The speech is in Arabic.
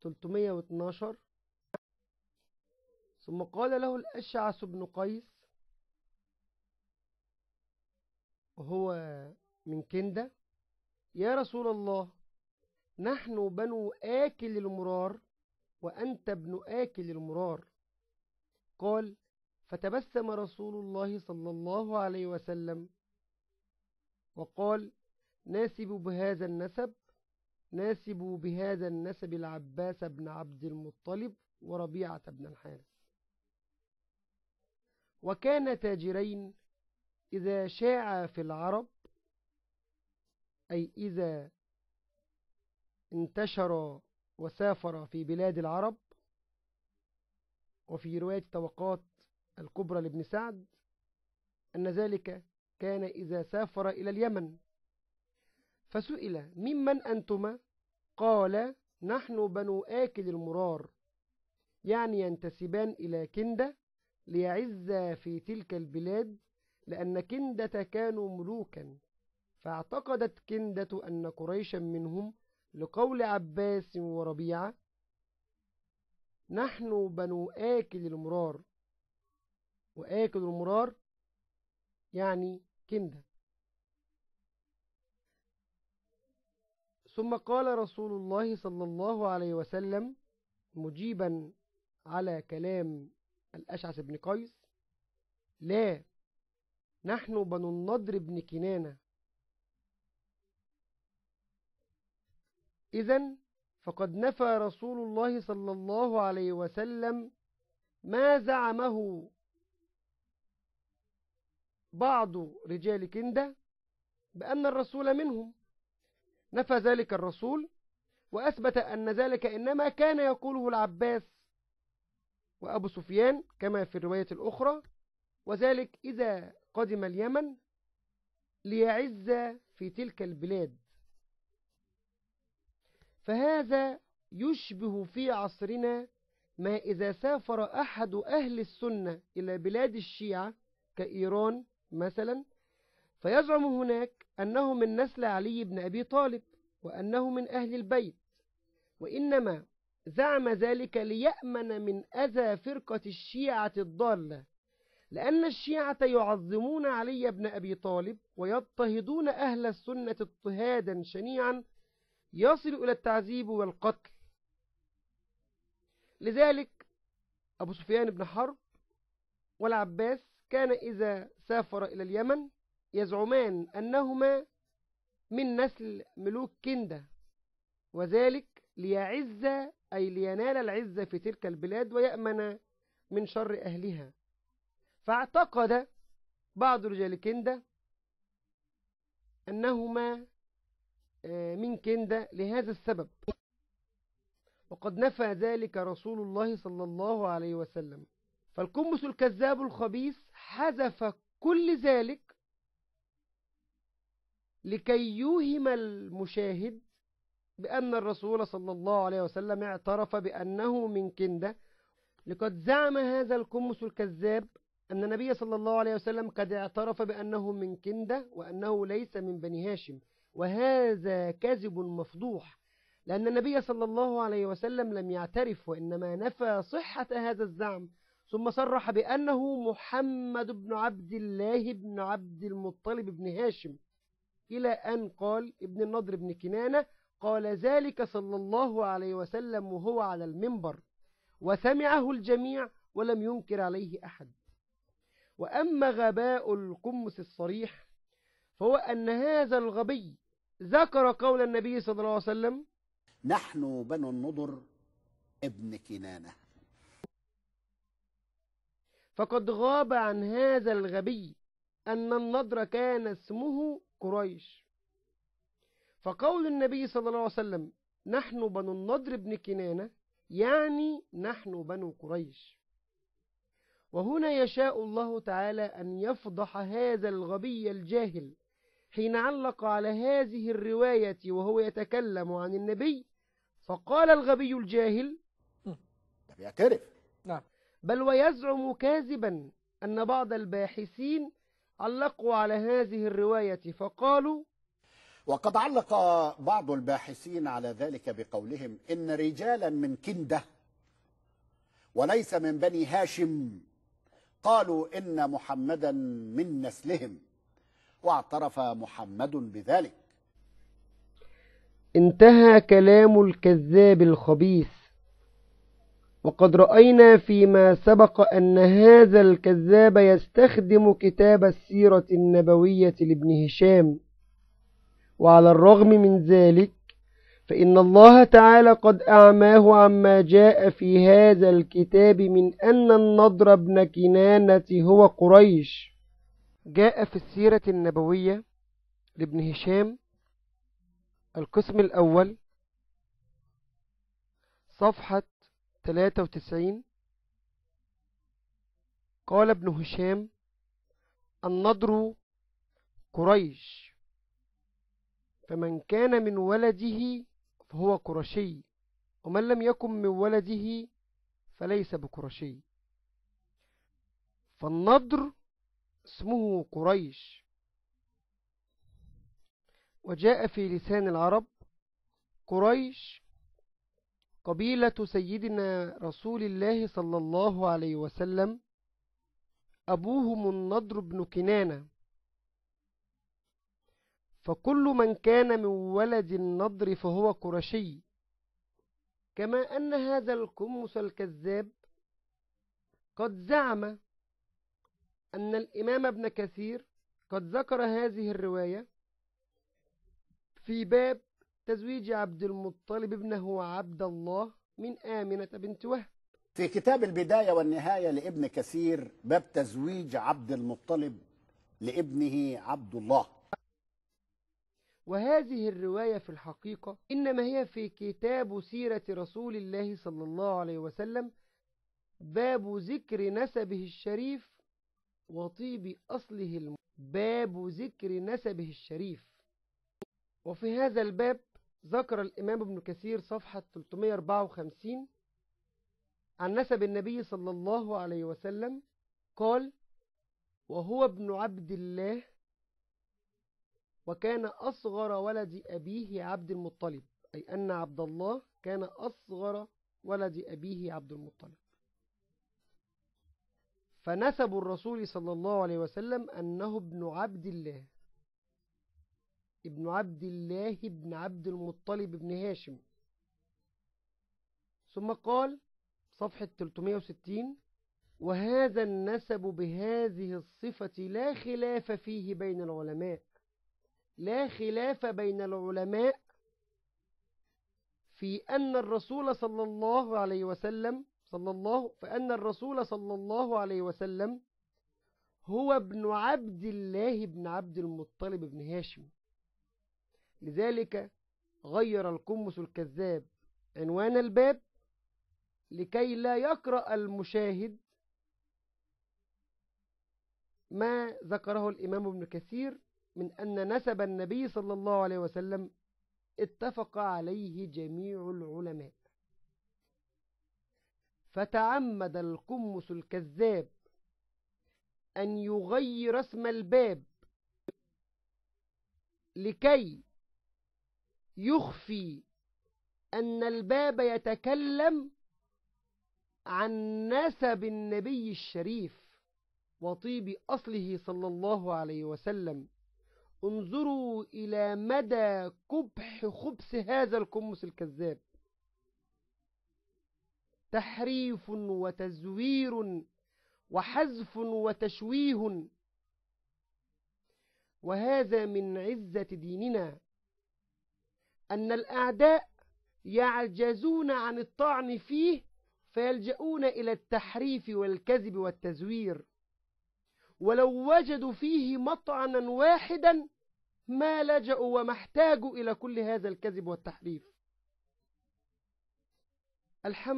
312 ثم قال له الأشعث بن قيس هو من كندة يا رسول الله نحن بنو آكل المرار وأنت ابن آكل المرار قال فتبسم رسول الله صلى الله عليه وسلم وقال ناسب بهذا النسب ناسبوا بهذا النسب العباس بن عبد المطلب وربيعة بن الحارث وكان تاجرين إذا شاع في العرب أي إذا انتشر وسافر في بلاد العرب وفي رواية توقات الكبرى لابن سعد أن ذلك كان إذا سافر إلى اليمن فسئل ممن أنتما قال نحن بنو آكل المرار يعني ينتسبان إلى كندة ليعزا في تلك البلاد لأن كندة كانوا ملوكا فاعتقدت كندة أن قريشا منهم لقول عباس وربيعة نحن بنو آكل المرار وآكل المرار يعني كندة ثم قال رسول الله صلى الله عليه وسلم مجيبا على كلام الأشعث بن قيس لا نحن بنو النضر بن كنانة إذا فقد نفى رسول الله صلى الله عليه وسلم ما زعمه بعض رجال كندة بأن الرسول منهم نفى ذلك الرسول وأثبت أن ذلك إنما كان يقوله العباس وأبو سفيان كما في الرواية الأخرى وذلك إذا قدم اليمن ليعز في تلك البلاد فهذا يشبه في عصرنا ما إذا سافر أحد أهل السنة إلى بلاد الشيعة كإيران مثلا فيزعم هناك أنه من نسل علي بن أبي طالب وأنه من أهل البيت وإنما زعم ذلك ليأمن من أذى فرقة الشيعة الضالة لأن الشيعة يعظمون علي بن أبي طالب ويضطهدون أهل السنة اضطهادا شنيعا يصل إلى التعذيب والقتل لذلك أبو سفيان بن حرب والعباس كان إذا سافر إلى اليمن يزعمان أنهما من نسل ملوك كندة وذلك ليعز أي لينال العزة في تلك البلاد ويأمن من شر أهلها فاعتقد بعض رجال كندة أنهما آه، من كندة لهذا السبب وقد نفى ذلك رسول الله صلى الله عليه وسلم فالكمس الكذاب الخبيث حذف كل ذلك لكي يوهم المشاهد بأن الرسول صلى الله عليه وسلم اعترف بأنه من كندة لقد زعم هذا الكمس الكذاب أن النبي صلى الله عليه وسلم قد اعترف بأنه من كندة وأنه ليس من بني هاشم وهذا كذب مفضوح لأن النبي صلى الله عليه وسلم لم يعترف وإنما نفى صحة هذا الزعم ثم صرح بأنه محمد بن عبد الله بن عبد المطلب بن هاشم إلى أن قال ابن النضر بن كنانة قال ذلك صلى الله عليه وسلم وهو على المنبر وسمعه الجميع ولم ينكر عليه أحد وأما غباء القمص الصريح فهو أن هذا الغبي ذكر قول النبي صلى الله عليه وسلم نحن بنو النضر ابن كنانة فقد غاب عن هذا الغبي أن النضر كان اسمه قريش فقول النبي صلى الله عليه وسلم نحن بنو النضر بن كنانة يعني نحن بنو قريش وهنا يشاء الله تعالى أن يفضح هذا الغبي الجاهل حين علق على هذه الرواية وهو يتكلم عن النبي فقال الغبي الجاهل بيعترف نعم بل ويزعم كاذبا أن بعض الباحثين علقوا على هذه الرواية فقالوا وقد علق بعض الباحثين على ذلك بقولهم إن رجالا من كندة وليس من بني هاشم قالوا إن محمدا من نسلهم واعترف محمد بذلك انتهى كلام الكذاب الخبيث وقد رأينا فيما سبق أن هذا الكذاب يستخدم كتاب السيرة النبوية لابن هشام وعلى الرغم من ذلك فإن الله تعالى قد أعماه عما جاء في هذا الكتاب من أن النضر بن كنانة هو قريش جاء في السيرة النبوية لابن هشام القسم الأول صفحة 93 قال ابن هشام النضر قريش فمن كان من ولده فهو قرشي ومن لم يكن من ولده فليس بقرشي فالنضر اسمه قريش وجاء في لسان العرب قريش قبيلة سيدنا رسول الله صلى الله عليه وسلم أبوهم النضر بن كنانة فكل من كان من ولد النضر فهو قرشي كما أن هذا القمص الكذاب قد زعم أن الإمام ابن كثير قد ذكر هذه الرواية في باب تزويج عبد المطلب ابنه عبد الله من آمنة بنت وهب في كتاب البداية والنهاية لابن كثير باب تزويج عبد المطلب لابنه عبد الله وهذه الرواية في الحقيقة إنما هي في كتاب سيرة رسول الله صلى الله عليه وسلم باب ذكر نسبه الشريف وطيب أصله الم... باب ذكر نسبه الشريف وفي هذا الباب ذكر الإمام ابن كثير صفحة 354 عن نسب النبي صلى الله عليه وسلم قال وهو ابن عبد الله وكان أصغر ولد أبيه عبد المطلب أي أن عبد الله كان أصغر ولد أبيه عبد المطلب فنسب الرسول صلى الله عليه وسلم أنه ابن عبد الله ابن عبد الله بن عبد المطلب بن هاشم ثم قال صفحة 360 وهذا النسب بهذه الصفة لا خلاف فيه بين العلماء لا خلاف بين العلماء في أن الرسول صلى الله عليه وسلم صلى الله فأن الرسول صلى الله عليه وسلم هو ابن عبد الله بن عبد المطلب بن هاشم لذلك غير القمص الكذاب عنوان الباب لكي لا يقرأ المشاهد ما ذكره الإمام ابن كثير من أن نسب النبي صلى الله عليه وسلم اتفق عليه جميع العلماء فتعمد القمص الكذاب أن يغير اسم الباب لكي يخفي أن الباب يتكلم عن نسب النبي الشريف وطيب أصله صلى الله عليه وسلم انظروا إلى مدى كبح خبث هذا الكمس الكذاب تحريف وتزوير وحذف وتشويه وهذا من عزة ديننا أن الأعداء يعجزون عن الطعن فيه فيلجؤون إلى التحريف والكذب والتزوير ولو وجدوا فيه مطعنا واحدا ما لجأوا وما احتاجوا إلى كل هذا الكذب والتحريف الحمد